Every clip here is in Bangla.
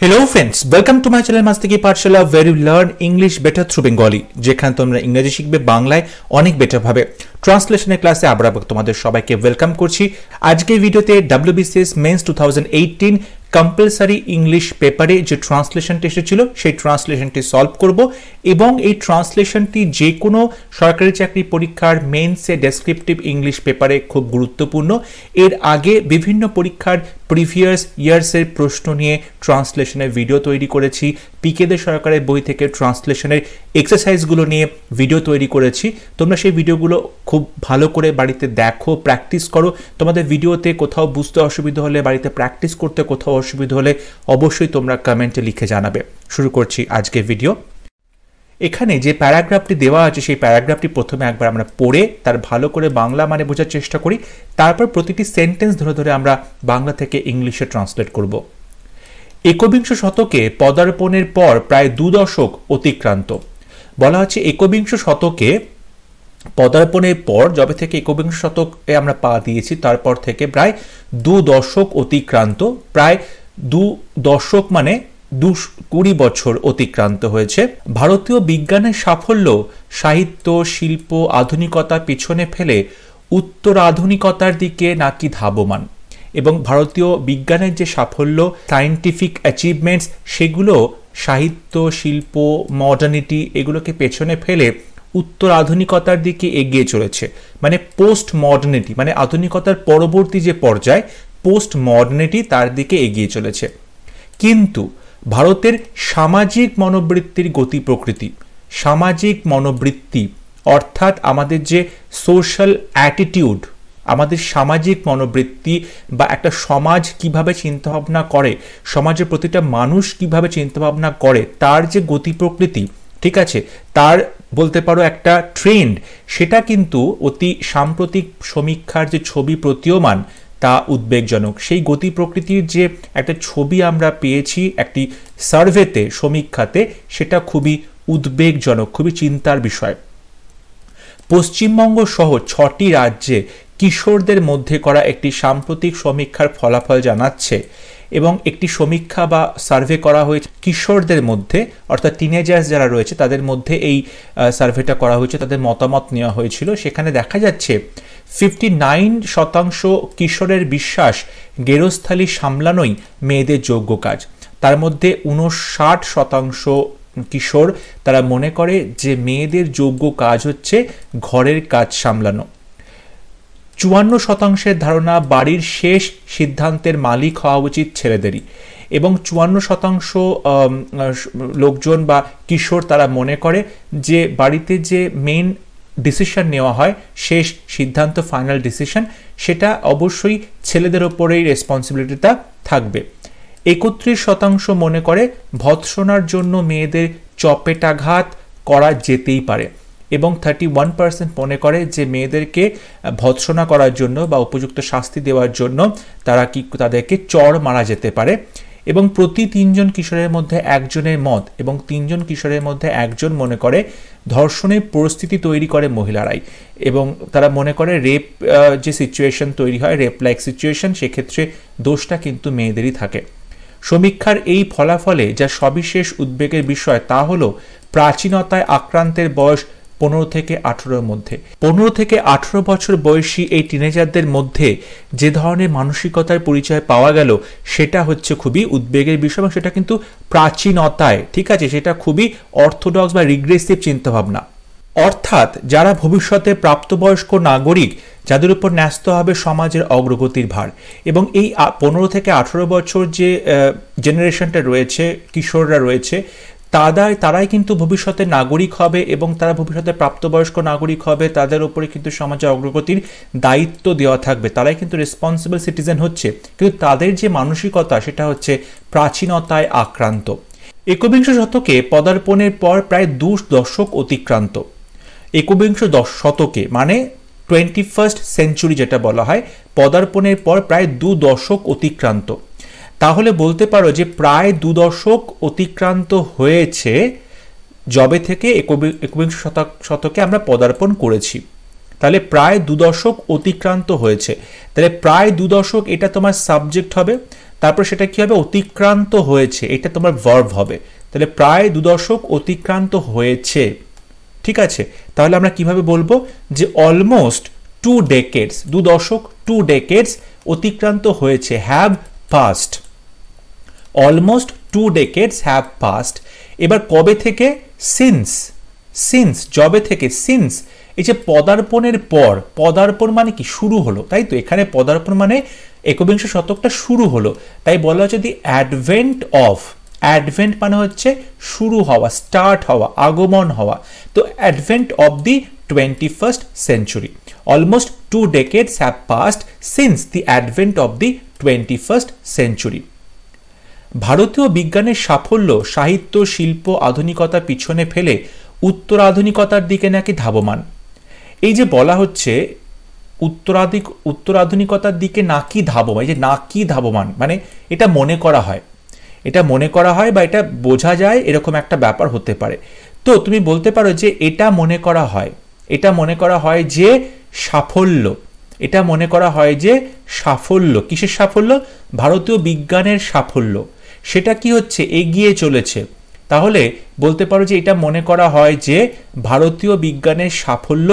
Hello friends, welcome to my channel Mastiki Parshala where you learn English better through Bengali যেখানে তোমরা ইংরেজি শিখবে বাংলায় অনেক বেটার ভাবে ট্রান্সলেশনের ক্লাসে আবার তোমাদের সবাইকে ওয়েলকাম করছি আজকের ভিডিওতে WBCS mains two thousand eighteen compulsory English পেপারে যে ট্রান্সলেশনটি এসেছিল সেই ট্রান্সলেশনটি সলভ করব এবং এই ট্রান্সলেশনটি যে কোনো সরকারি চাকরি পরীক্ষার মেন্সে ডেসক্রিপটিভ ইংলিশ পেপারে খুব গুরুত্বপূর্ণ এর আগে বিভিন্ন পরীক্ষার প্রিভিয়াস ইয়ার্সের প্রশ্ন নিয়ে ট্রান্সলেশনের ভিডিও তৈরি করেছি পিকেদের সরকারের বই থেকে ট্রান্সলেশনের এক্সারসাইজগুলো নিয়ে ভিডিও তৈরি করেছি তোমরা সেই ভিডিওগুলো খুব ভালো করে বাড়িতে দেখো প্র্যাকটিস করো তোমাদের ভিডিওতে কোথাও বুঝতে অসুবিধা হলে বাড়িতে প্র্যাকটিস করতে কোথাও অসুবিধা হলে অবশ্যই তোমরা কমেন্টে লিখে জানাবে শুরু করছি আজকে ভিডিও এখানে যে প্যারাগ্রাফটি দেওয়া আছে সেই প্যারাগ্রাফটি প্রথমে একবার আমরা পড়ে তার ভালো করে বাংলা মানে বোঝার চেষ্টা করি তারপর প্রতিটি সেন্টেন্স ধরে ধরে আমরা বাংলা থেকে ইংলিশে ট্রান্সলেট করব একবিংশ শতকে পদার্পণের পর প্রায় দু দশক অতিক্রান্ত বলা হচ্ছে একবিংশ শতকে পদার্পণের পর যবে থেকে একবিংশ শতকে আমরা পা দিয়েছি তারপর থেকে প্রায় দু দশক অতিক্রান্ত প্রায় দু দশক মানে দুশো কুড়ি বছর অতিক্রান্ত হয়েছে ভারতীয় বিজ্ঞানের সাফল্য সাহিত্য শিল্প আধুনিকতা পিছনে ফেলে উত্তর আধুনিকতার দিকে নাকি ধাবমান এবং ভারতীয় বিজ্ঞানের যে সাফল্য সায়েন্টিফিক অ্যাচিভমেন্টস সেগুলো সাহিত্য শিল্প মডার্নিটি এগুলোকে পেছনে ফেলে উত্তর আধুনিকতার দিকে এগিয়ে চলেছে মানে পোস্ট মডার্নিটি মানে আধুনিকতার পরবর্তী যে পর্যায় পোস্ট মডার্নিটি তার দিকে এগিয়ে চলেছে কিন্তু ভারতের সামাজিক মনোবৃত্তির গতি প্রকৃতি সামাজিক মনোবৃত্তি অর্থাৎ আমাদের যে সোশ্যাল অ্যাটিটিউড আমাদের সামাজিক মনোবৃত্তি বা একটা সমাজ কিভাবে চিন্তাভাবনা করে সমাজের প্রতিটা মানুষ কিভাবে চিন্তাভাবনা করে তার যে গতি প্রকৃতি ঠিক আছে তার বলতে পারো একটা ট্রেন্ড সেটা কিন্তু অতি সাম্প্রতিক সমীক্ষার যে ছবি প্রতীয়মান তা উদ্বেগজনক সেই গতি প্রকৃতির যে একটা ছবি আমরা পেয়েছি একটি সার্ভেতে সমীক্ষাতে সেটা খুবই উদ্বেগজনক খুবই চিন্তার বিষয় পশ্চিমবঙ্গ সহ ছটি রাজ্যে কিশোরদের মধ্যে করা একটি সাম্প্রতিক সমীক্ষার ফলাফল জানাচ্ছে এবং একটি সমীক্ষা বা সার্ভে করা হয়েছে কিশোরদের মধ্যে অর্থাৎ টিনেজার্স যারা রয়েছে তাদের মধ্যে এই সার্ভেটা করা হয়েছে তাদের মতামত নেওয়া হয়েছিল সেখানে দেখা যাচ্ছে ফিফটি নাইন শতাংশ কিশোরের বিশ্বাস গেরস্থালি সামলানোই মেয়েদের যোগ্য কাজ তার মধ্যে উনষাট শতাংশ কিশোর তারা মনে করে যে মেয়েদের যোগ্য কাজ হচ্ছে ঘরের কাজ সামলানো চুয়ান্ন শতাংশের ধারণা বাড়ির শেষ সিদ্ধান্তের মালিক হওয়া উচিত ছেলেদেরই এবং চুয়ান্ন শতাংশ লোকজন বা কিশোর তারা মনে করে যে বাড়িতে যে মেন ডিসিশন নেওয়া হয় শেষ সিদ্ধান্ত ফাইনাল ডিসিশন সেটা অবশ্যই ছেলেদের ওপরেই রেসপন্সিবিলিটিটা থাকবে একত্রিশ শতাংশ মনে করে ভৎসনার জন্য মেয়েদের চপেটাঘাত করা যেতেই পারে এবং থার্টি ওয়ান পার্সেন্ট মনে করে যে মেয়েদেরকে ভৎসনা করার জন্য বা উপযুক্ত শাস্তি দেওয়ার জন্য তারা কি তাদেরকে চড় মারা যেতে পারে এবং প্রতি তিনজন কিশোরের মধ্যে একজনের মত এবং তিনজন কিশোরের মধ্যে একজন মনে করে ধর্ষণের পরিস্থিতি তৈরি করে মহিলারাই এবং তারা মনে করে রেপ যে সিচুয়েশন তৈরি হয় রেপ লাইক সিচুয়েশন সেক্ষেত্রে দোষটা কিন্তু মেয়েদেরই থাকে সমীক্ষার এই ফলাফলে যা সবিশেষ উদ্বেগের বিষয় তা হল প্রাচীনতায় আক্রান্তের বয়স পনেরো থেকে আঠেরোর মধ্যে পনেরো থেকে আঠেরো বছর বয়সী এই টিনেজারদের মধ্যে যে ধরনের মানসিকতার পরিচয় পাওয়া গেল সেটা হচ্ছে খুবই উদ্বেগের বিষয় এবং সেটা কিন্তু প্রাচীনতায় ঠিক আছে সেটা খুবই অর্থোডক্স বা রিগ্রেসিভ চিন্তাভাবনা অর্থাৎ যারা ভবিষ্যতে প্রাপ্তবয়স্ক নাগরিক যাদের উপর ন্যস্ত হবে সমাজের অগ্রগতির ভার এবং এই পনেরো থেকে আঠেরো বছর যে জেনারেশনটা রয়েছে কিশোররা রয়েছে তাদের তারাই কিন্তু ভবিষ্যতে নাগরিক হবে এবং তারা ভবিষ্যতে প্রাপ্তবয়স্ক নাগরিক হবে তাদের উপরে কিন্তু সমাজের অগ্রগতির দায়িত্ব দেওয়া থাকবে তারাই কিন্তু রেসপন্সিবল সিটিজেন হচ্ছে কিন্তু তাদের যে মানসিকতা সেটা হচ্ছে প্রাচীনতায় আক্রান্ত একবিংশ শতকে পদার্পণের পর প্রায় দু দশক অতিক্রান্ত একবিংশ দশ শতকে মানে টোয়েন্টি ফার্স্ট সেঞ্চুরি যেটা বলা হয় পদার্পণের পর প্রায় দু দশক অতিক্রান্ত তাহলে বলতে পারো যে প্রায় দু দশক অতিক্রান্ত হয়েছে জবে থেকে একবিংশ শতক শতকে আমরা পদার্পণ করেছি তাহলে প্রায় দু দশক অতিক্রান্ত হয়েছে তাহলে প্রায় দু দশক এটা তোমার সাবজেক্ট হবে তারপর সেটা কী হবে অতিক্রান্ত হয়েছে এটা তোমার ভার্ভ হবে তাহলে প্রায় দু দশক অতিক্রান্ত হয়েছে ঠিক আছে তাহলে আমরা কিভাবে বলবো যে অলমোস্ট টু ডেকেডস দু দশক টু ডেকেডস অতিক্রান্ত হয়েছে have passed almost two decades have passed এবার কবে থেকে সিন্স সিন্স জবে থেকে সিন্স এই যে পদার্পণের পর পদার্পণ মানে কি শুরু হলো তাই তো এখানে পদার্পণ মানে একবিংশ শতকটা শুরু হলো তাই বলা হচ্ছে দি অ্যাডভেন্ট অফ অ্যাডভেন্ট মানে হচ্ছে শুরু হওয়া স্টার্ট হওয়া আগমন হওয়া তো advent of the twenty first century almost two decades have passed since the advent of the twenty first century ভারতীয় বিজ্ঞানের সাফল্য সাহিত্য শিল্প আধুনিকতা পিছনে ফেলে উত্তর আধুনিকতার দিকে নাকি ধাবমান এই যে বলা হচ্ছে উত্তরাধিক আধুনিকতার দিকে নাকি ধাবমান এই যে নাকি ধাবমান মানে এটা মনে করা হয় এটা মনে করা হয় বা এটা বোঝা যায় এরকম একটা ব্যাপার হতে পারে তো তুমি বলতে পারো যে এটা মনে করা হয় এটা মনে করা হয় যে সাফল্য এটা মনে করা হয় যে সাফল্য কিসের সাফল্য ভারতীয় বিজ্ঞানের সাফল্য সেটা কি হচ্ছে এগিয়ে চলেছে তাহলে বলতে পারো যে এটা মনে করা হয় যে ভারতীয় বিজ্ঞানের সাফল্য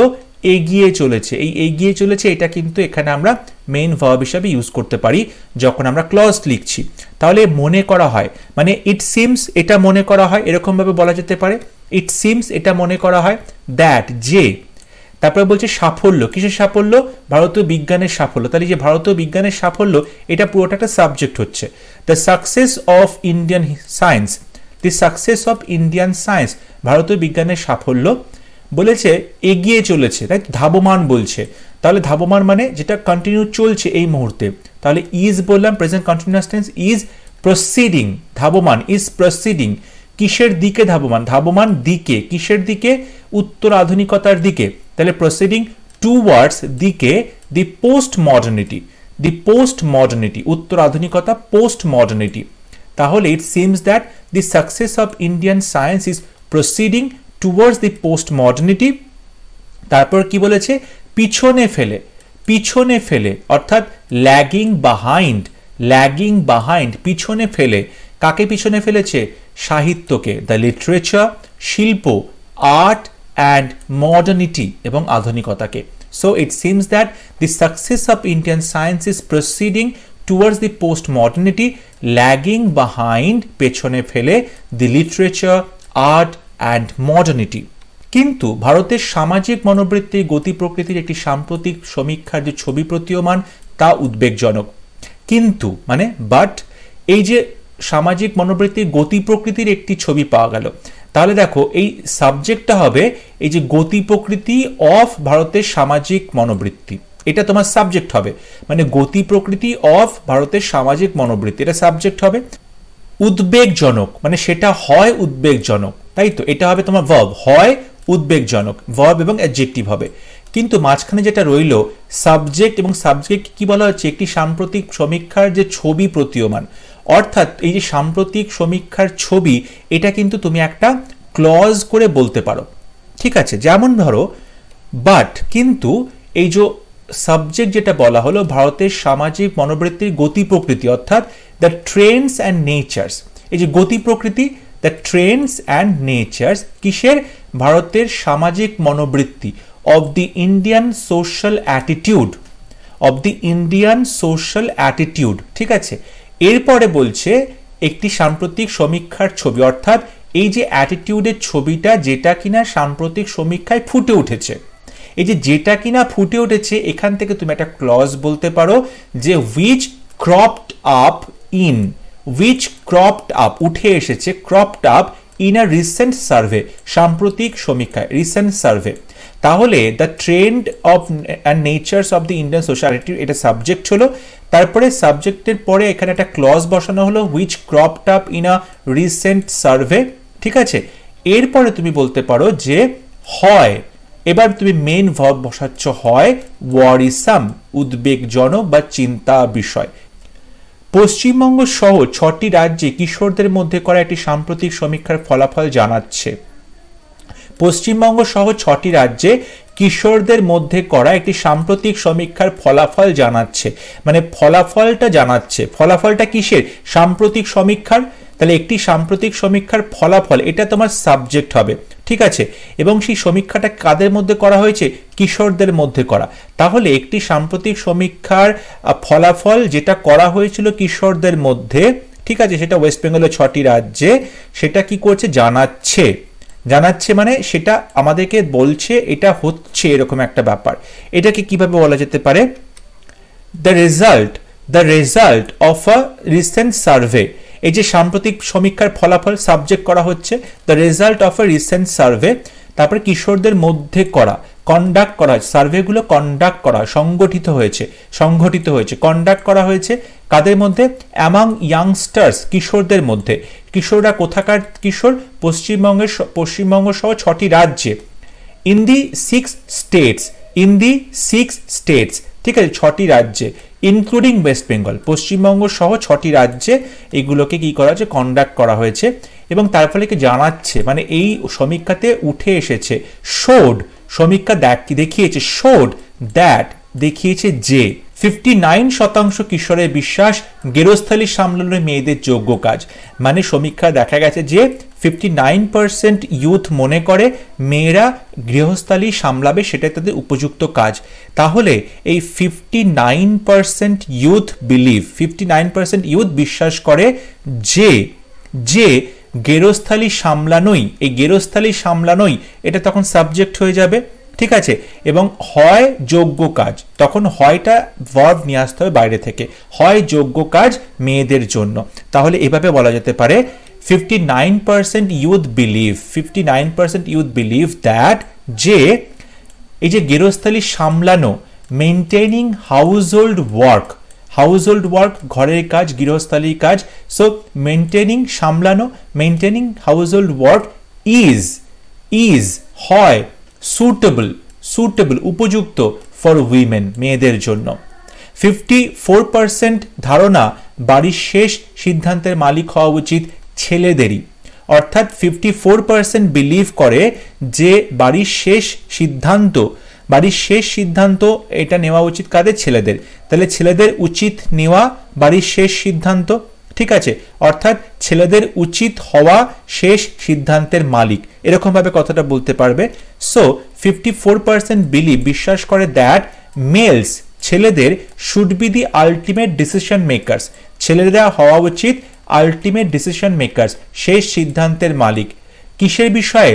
এগিয়ে চলেছে এই এগিয়ে চলেছে এটা কিন্তু এখানে আমরা মেইন ভাব হিসাবে ইউজ করতে পারি যখন আমরা ক্লজ লিখছি তাহলে মনে করা হয় মানে ইট সিমস এটা মনে করা হয় এরকমভাবে বলা যেতে পারে ইট সিমস এটা মনে করা হয় দ্যাট যে তারপরে বলছে সাফল্য কিসের সাফল্য ভারতীয় বিজ্ঞানের সাফল্য তাহলে যে ভারতীয় বিজ্ঞানের সাফল্য এটা পুরোটা একটা সাবজেক্ট হচ্ছে the success of Indian science the success of Indian science ভারতীয় বিজ্ঞানের সাফল্য বলেছে এগিয়ে চলেছে তাই ধাবমান বলছে তাহলে ধাবমান মানে যেটা কন্টিনিউ চলছে এই মুহূর্তে তাহলে ইজ বললাম present continuous tense is proceeding ধাবমান ইজ প্রসিডিং কিসের দিকে ধাবমান ধাবমান দিকে কিসের দিকে উত্তর আধুনিকতার দিকে তাহলে প্রসিডিং টুওয়ার্ডস দিকে the post modernity the post modernity উত্তর আধুনিকতা পোস্ট মডার্নিটি তাহলে it seems that the success of Indian science is proceeding towards the post modernity তারপর কি বলেছে পিছনে ফেলে পিছনে ফেলে অর্থাৎ ল্যাগিং বাহাইন্ড ল্যাগিং বাহাইন্ড পিছনে ফেলে কাকে পিছনে ফেলেছে সাহিত্যকে দ্য লিটারেচার শিল্প আর্ট and মডার্নিটি এবং আধুনিকতাকে so it seems that the success of Indian science is proceeding towards the post modernity lagging behind পেছনে ফেলে the literature art and modernity কিন্তু ভারতের সামাজিক মনোবৃত্তি গতি প্রকৃতির একটি সাম্প্রতিক সমীক্ষার যে ছবি প্রতীয়মান তা উদ্বেগজনক কিন্তু মানে বাট এই যে সামাজিক মনোবৃত্তির গতি প্রকৃতির একটি ছবি পাওয়া গেল তাহলে দেখো এই সাবজেক্টটা হবে এই যে গতি প্রকৃতি অফ ভারতের সামাজিক মনোবৃত্তি এটা তোমার সাবজেক্ট হবে মানে গতি প্রকৃতি অফ ভারতের সামাজিক মনোবৃত্তি এটা সাবজেক্ট হবে উদ্বেগজনক মানে সেটা হয় উদ্বেগজনক তাই তো এটা হবে তোমার ভব হয় উদ্বেগজনক ভব এবং অ্যাডজেক্টিভ হবে কিন্তু মাঝখানে যেটা রইল সাবজেক্ট এবং সাবজেক্ট কি বলা হচ্ছে একটি সাম্প্রতিক সমীক্ষার যে ছবি প্রতীয়মান অর্থাৎ এই যে সাম্প্রতিক সমীক্ষার ছবি এটা কিন্তু তুমি একটা ক্লজ করে বলতে পারো ঠিক আছে যেমন ধরো বাট কিন্তু এই যে সাবজেক্ট যেটা বলা হলো ভারতের সামাজিক মনোবৃত্তির গতি প্রকৃতি অর্থাৎ দ্য ট্রেন্ডস অ্যান্ড নেচার্স এই যে গতি প্রকৃতি দ্য ট্রেন্ডস অ্যান্ড নেচার্স কিসের ভারতের সামাজিক মনোবৃত্তি of the Indian social attitude of the Indian social attitude ঠিক আছে এরপরে বলছে একটি সাম্প্রতিক সমীক্ষার ছবি অর্থাৎ এই যে অ্যাটিটিউডের ছবিটা যেটা কিনা সাম্প্রতিক সমীক্ষায় ফুটে উঠেছে এই যে যেটা কিনা ফুটে উঠেছে এখান থেকে তুমি একটা ক্লজ বলতে পারো যে which cropped up in which cropped up উঠে এসেছে cropped up in a recent survey সাম্প্রতিক সমীক্ষায় রিসেন্ট সার্ভে তাহলে the trend of and natures of the Indian society এটা সাবজেক্ট ছিল তারপরে সাবজেক্টের পরে এখানে একটা ক্লজ বসানো হলো which crop up in a recent survey ঠিক আছে এরপরে তুমি বলতে পারো যে হয় এবার তুমি মেন ভাব বসাচ্ছ হয় ওয়ারিসাম উদ্বেগজনক বা চিন্তা বিষয় পশ্চিমবঙ্গ সহ ছটি রাজ্যে কিশোরদের মধ্যে করা একটি সাম্প্রতিক সমীক্ষার ফলাফল জানাচ্ছে পশ্চিমবঙ্গ সহ ছটি রাজ্যে কিশোরদের মধ্যে করা একটি সাম্প্রতিক সমীক্ষার ফলাফল জানাচ্ছে মানে ফলাফলটা জানাচ্ছে ফলাফলটা কিসের সাম্প্রতিক সমীক্ষার তাহলে একটি সাম্প্রতিক সমীক্ষার ফলাফল এটা তোমার সাবজেক্ট হবে ঠিক আছে এবং সেই সমীক্ষাটা কাদের মধ্যে করা হয়েছে কিশোরদের মধ্যে করা তাহলে একটি সাম্প্রতিক সমীক্ষার ফলাফল যেটা করা হয়েছিল কিশোরদের মধ্যে ঠিক আছে সেটা ওয়েস্ট বেঙ্গলের ছটি রাজ্যে সেটা কি করছে জানাচ্ছে জানাচ্ছে মানে সেটা আমাদেরকে বলছে এটা হচ্ছে এরকম একটা ব্যাপার এটাকে কিভাবে বলা যেতে পারে the result the result of a recent survey এই যে সাম্প্রতিক সমীক্ষার ফলাফল সাবজেক্ট করা হচ্ছে the result of a recent survey তারপরে কিশোরদের মধ্যে করা কন্ডাক্ট করা সার্ভেগুলো কন্ডাক্ট করা সংগঠিত হয়েছে সংগঠিত হয়েছে কন্ডাক্ট করা হয়েছে কাদের মধ্যে অ্যামাং ইয়াংস্টার্স কিশোরদের মধ্যে কিশোররা কোথাকার কিশোর পশ্চিমবঙ্গের পশ্চিমবঙ্গ সহ ছটি রাজ্যে in the six states in the six states ঠিক আছে ছটি রাজ্যে ইনক্লুডিং ওয়েস্ট বেঙ্গল পশ্চিমবঙ্গ সহ ছটি রাজ্যে এগুলোকে কি করা হয়েছে কন্ডাক্ট করা হয়েছে এবং তার ফলে কি জানাচ্ছে মানে এই সমীক্ষাতে উঠে এসেছে শোড সমীক্ষা দেখিয়েছে শোড দ্যাট দেখিয়েছে যে ফিফটি নাইন শতাংশ কিশোরের বিশ্বাস গেরস্থলী সামলানোর মেয়েদের যোগ্য কাজ মানে সমীক্ষা দেখা গেছে যে ফিফটি নাইন পার্সেন্ট ইউথ মনে করে মেয়েরা গৃহস্থালি সামলাবে সেটাই তাদের উপযুক্ত কাজ তাহলে এই fifty nine percent youth believe fifty nine percent youth বিশ্বাস করে যে যে গেরস্থালি সামলানোই এই গেরস্থালি সামলানোই এটা তখন সাবজেক্ট হয়ে যাবে ঠিক আছে এবং হয় যোগ্য কাজ তখন হয়টা ভার্ব নিয়ে আসতে হবে বাইরে থেকে হয় যোগ্য কাজ মেয়েদের জন্য তাহলে এভাবে বলা যেতে পারে 59% youth believe 59% youth believe that যে এই যে গেরস্থালি সামলানো maintaining household work household work ঘরের কাজ গৃহস্থালির কাজ সো মেনটেনিং সামলানো maintaining household work is is হয় সুটেবল সুটেবল উপযুক্ত ফর উইমেন মেয়েদের জন্য ফিফটি ফোর পার্সেন্ট ধারণা বাড়ির শেষ সিদ্ধান্তের মালিক হওয়া উচিত ছেলেদেরই অর্থাৎ ফিফটি ফোর পার্সেন্ট বিলিভ করে যে বাড়ির শেষ সিদ্ধান্ত বাড়ির শেষ সিদ্ধান্ত এটা নেওয়া উচিত কাদের ছেলেদের তাহলে ছেলেদের উচিত নেওয়া বাড়ির শেষ সিদ্ধান্ত ঠিক আছে অর্থাৎ ছেলেদের উচিত হওয়া শেষ সিদ্ধান্তের মালিক এরকমভাবে কথাটা বলতে পারবে so fifty four percent believe বিশ্বাস করে দ্যাট মেলস ছেলেদের should be the ultimate decision makers ছেলেরা হওয়া উচিত আলটিমেট ডিসিশন মেকার্স শেষ সিদ্ধান্তের মালিক কিসের বিষয়ে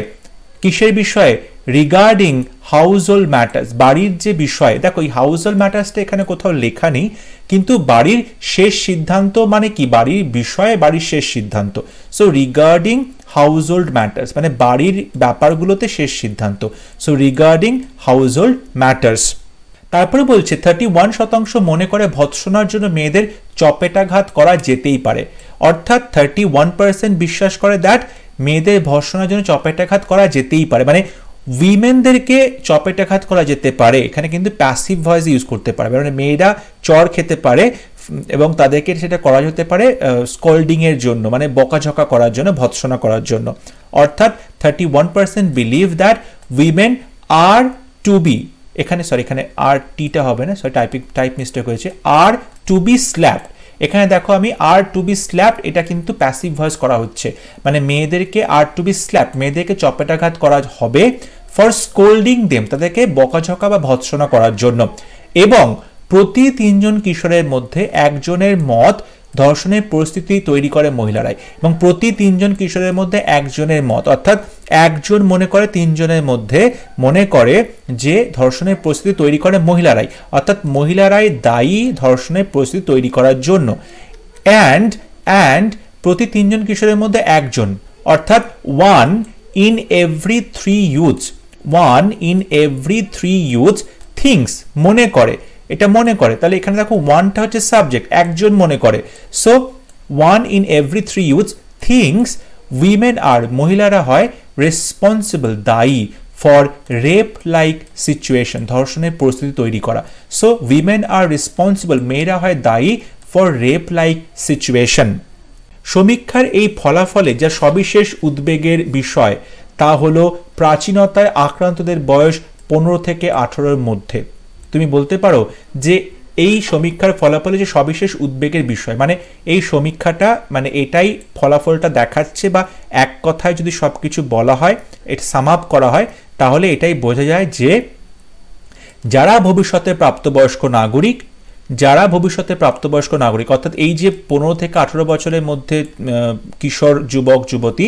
কিসের বিষয়ে রিগার্ডিং হাউস হোল্ড ম্যাটার্স বাড়ির যে বিষয় দেখো এই হাউস হোল্ড ম্যাটার্সটা এখানে কোথাও লেখা নেই কিন্তু বাড়ির শেষ সিদ্ধান্ত মানে কি বাড়ির বিষয়ে বাড়ির শেষ সিদ্ধান্ত so regarding household matters মানে বাড়ির ব্যাপারগুলোতে শেষ সিদ্ধান্ত so regarding household matters তারপরে বলছে থার্টি ওয়ান শতাংশ মনে করে ভৎসনার জন্য মেয়েদের চপেটাঘাত করা যেতেই পারে অর্থাৎ থার্টি ওয়ান পার্সেন্ট বিশ্বাস করে দ্যাট মেয়েদের ভর্ষণার জন্য চপেটাঘাত করা যেতেই পারে মানে উইমেনদেরকে চপেটাঘাত করা যেতে পারে এখানে কিন্তু প্যাসিভ ভয়েস ইউজ করতে পারে মানে মেয়েরা চর খেতে পারে এবং তাদেরকে সেটা করা যেতে পারে স্কোল্ডিংয়ের জন্য মানে বকাঝকা করার জন্য ভৎসনা করার জন্য অর্থাৎ thirty one percent believe that women are to be এখানে সরি এখানে আর টিটা হবে না সরি টাইপিং টাইপ মিস্টেক হয়েছে আর টু বি স্ল্যাপ এখানে দেখো আমি আর টু বি স্ল্যাপ এটা কিন্তু প্যাসিভ ভয়েস করা হচ্ছে মানে মেয়েদেরকে আর টু বি স্ল্যাপ মেয়েদেরকে চপেটাঘাত করা হবে ফর স্কোল্ডিং দেম তাদেরকে বকাঝকা বা ভৎসনা করার জন্য এবং প্রতি তিনজন কিশোরের মধ্যে একজনের মত ধর্ষণের পরিস্থিতি তৈরি করে মহিলারাই এবং প্রতি তিনজন কিশোরের মধ্যে একজনের মত অর্থাৎ একজন মনে করে তিনজনের মধ্যে মনে করে যে ধর্ষণের পরিস্থিতি তৈরি করে মহিলারাই অর্থাৎ মহিলারাই দায়ী ধর্ষণের পরিস্থিতি তৈরি করার জন্য অ্যান্ড অ্যান্ড প্রতি তিনজন কিশোরের মধ্যে একজন অর্থাৎ one in every three youth one in every three youth thinks মনে করে এটা মনে করে তাহলে এখানে দেখো ওয়ানটা হচ্ছে সাবজেক্ট একজন মনে করে so one in every three youth thinks women are মহিলারা হয় রেসপন্সিবল দায়ী ফর রেপ লাইক সিচুয়েশন ধর্ষণের পরিস্থিতি তৈরি করা সো উইমেন আর রেসপন্সিবল মেয়েরা হয় দায়ী ফর রেপ লাইক সিচুয়েশন সমীক্ষার এই ফলাফলে যা সবিশেষ উদ্বেগের বিষয় তা হল প্রাচীনতায় আক্রান্তদের বয়স পনেরো থেকে আঠেরোর মধ্যে তুমি বলতে পারো যে এই সমীক্ষার ফলাফলে যে সবিশেষ উদ্বেগের বিষয় মানে এই সমীক্ষাটা মানে এটাই ফলাফলটা দেখাচ্ছে বা এক কথায় যদি সব কিছু বলা হয় এটা সামাপ করা হয় তাহলে এটাই বোঝা যায় যে যারা ভবিষ্যতে প্রাপ্তবয়স্ক নাগরিক যারা ভবিষ্যতে প্রাপ্তবয়স্ক নাগরিক অর্থাৎ এই যে পনেরো থেকে আঠেরো বছরের মধ্যে কিশোর যুবক যুবতী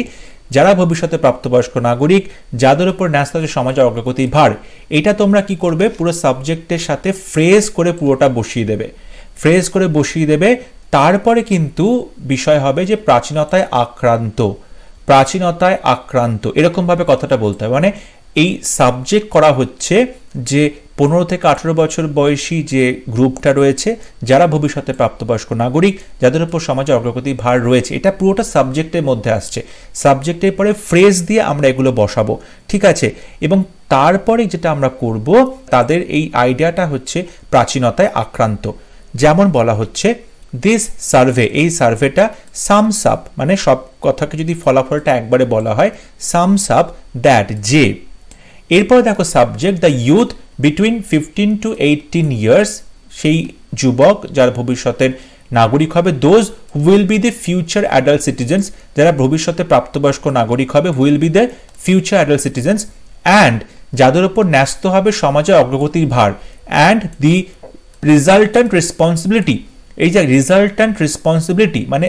যারা ভবিষ্যতে প্রাপ্তবয়স্ক নাগরিক যাদের উপর ন্যাস্ত সমাজ সমাজের অগ্রগতির ভার এটা তোমরা কি করবে পুরো সাবজেক্টের সাথে ফ্রেজ করে পুরোটা বসিয়ে দেবে ফ্রেজ করে বসিয়ে দেবে তারপরে কিন্তু বিষয় হবে যে প্রাচীনতায় আক্রান্ত প্রাচীনতায় আক্রান্ত এরকমভাবে কথাটা বলতে হবে মানে এই সাবজেক্ট করা হচ্ছে যে পনেরো থেকে আঠেরো বছর বয়সী যে গ্রুপটা রয়েছে যারা ভবিষ্যতে প্রাপ্তবয়স্ক নাগরিক যাদের উপর সমাজের অগ্রগতির ভার রয়েছে এটা পুরোটা সাবজেক্টের মধ্যে আসছে সাবজেক্টের পরে ফ্রেজ দিয়ে আমরা এগুলো বসাবো ঠিক আছে এবং তারপরে যেটা আমরা করব তাদের এই আইডিয়াটা হচ্ছে প্রাচীনতায় আক্রান্ত যেমন বলা হচ্ছে দিস সার্ভে এই সার্ভেটা সামসাপ মানে সব কথাকে যদি ফলাফলটা একবারে বলা হয় সামসাপ দ্যাট যে এরপর দেখো subject the youth between fifteen to eighteen years সেই যুবক যারা ভবিষ্যতের নাগরিক হবে those will be the future adult citizens যারা ভবিষ্যতে প্রাপ্তবয়স্ক নাগরিক হবে will be the future adult citizens and যাদের ওপর ন্যস্ত হবে সমাজের অগ্রগতির ভার অ্যান্ড দি অ্যান্ড রেসপন্সিবিলিটি এই যে অ্যান্ড রেসপন্সিবিলিটি মানে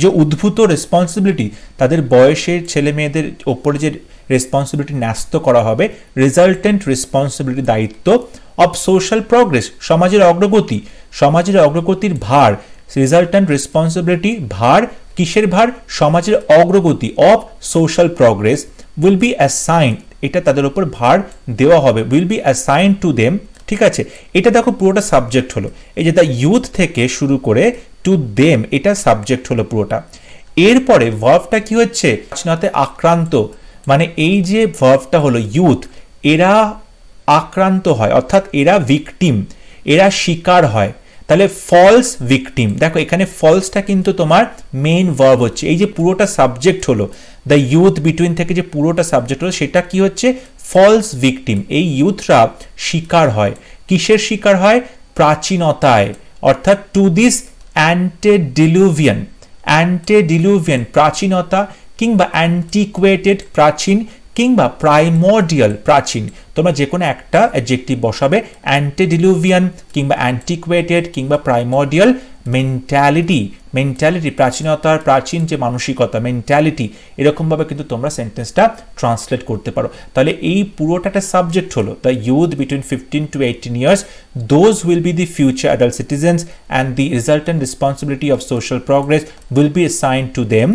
যে উদ্ভূত রেসপন্সিবিলিটি তাদের বয়সের ছেলে মেয়েদের ওপরে যে রেসপন্সিবিলিটি ন্যস্ত করা হবে রেজাল্টেন্ট রেসপন্সিবিলিটি দায়িত্ব অব সোশ্যাল প্রগ্রেস সমাজের অগ্রগতি সমাজের অগ্রগতির ভার রেজাল্টেন্ট রেসপন্সিবিলিটি ভার কিসের ভার সমাজের অগ্রগতি of social progress will be assign এটা তাদের উপর ভার দেওয়া হবে will be assign to them ঠিক আছে এটা দেখো পুরোটা সাবজেক্ট হলো এই যে দ্য ইউথ থেকে শুরু করে টু দেম এটা সাবজেক্ট হলো পুরোটা এরপরে ভার্ভটা কি হচ্ছে আক্রান্ত মানে এই যে ভার্ভটা হলো ইউথ এরা আক্রান্ত হয় অর্থাৎ এরা ভিকটিম এরা শিকার হয় তাহলে ফলস ভিকটিম দেখো এখানে ফলসটা কিন্তু তোমার মেইন ভার্ব হচ্ছে এই যে পুরোটা সাবজেক্ট হলো দ্য ইউথ বিটুইন থেকে যে পুরোটা সাবজেক্ট হলো সেটা কি হচ্ছে ফলস ভিকটিম এই ইউথরা শিকার হয় কিসের শিকার হয় প্রাচীনতায় অর্থাৎ টু দিস অ্যান্টেডিলুভিয়ান অ্যান্টেডিলুভিয়ান প্রাচীনতা কিংবা অ্যান্টিকুয়েটেড প্রাচীন কিংবা প্রাইমোডিয়াল প্রাচীন তোমরা যে কোনো একটা অ্যাডজেক্টিভ বসাবে অ্যান্টিডিলুভিয়ান কিংবা অ্যান্টিকুয়েটেড কিংবা প্রাইমোডিয়াল মেন্টালিটি মেন্টালিটি প্রাচীনতার প্রাচীন যে মানসিকতা মেন্টালিটি এরকমভাবে কিন্তু তোমরা সেন্টেন্সটা ট্রান্সলেট করতে পারো তাহলে এই পুরোটা একটা সাবজেক্ট হলো the youth between fifteen to eighteen years those will be the future adult citizens and the result and responsibility of social progress will be assign to them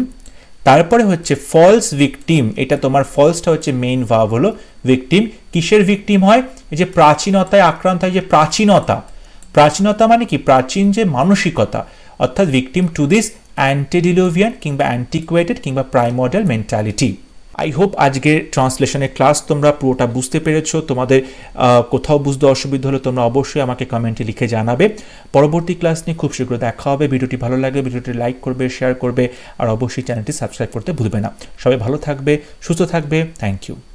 তারপরে হচ্ছে ফলস ভিকটিম এটা তোমার ফলসটা হচ্ছে মেইন ভাব হলো ভিকটিম কিসের ভিকটিম হয় এই যে প্রাচীনতায় আক্রান্ত হয় যে প্রাচীনতা প্রাচীনতা মানে কি প্রাচীন যে মানসিকতা অর্থাৎ ভিকটিম টু দিস অ্যান্টিডিলোভিয়ান কিংবা অ্যান্টিকুয়েটেড কিংবা প্রাইমডেল মেন্টালিটি আই হোপ আজকের ট্রান্সলেশনের ক্লাস তোমরা পুরোটা বুঝতে পেরেছো তোমাদের কোথাও বুঝতে অসুবিধা হলে তোমরা অবশ্যই আমাকে কমেন্টে লিখে জানাবে পরবর্তী ক্লাস নিয়ে খুব শীঘ্র দেখা হবে ভিডিওটি ভালো লাগবে ভিডিওটি লাইক করবে শেয়ার করবে আর অবশ্যই চ্যানেলটি সাবস্ক্রাইব করতে ভুলবে না সবাই ভালো থাকবে সুস্থ থাকবে থ্যাংক ইউ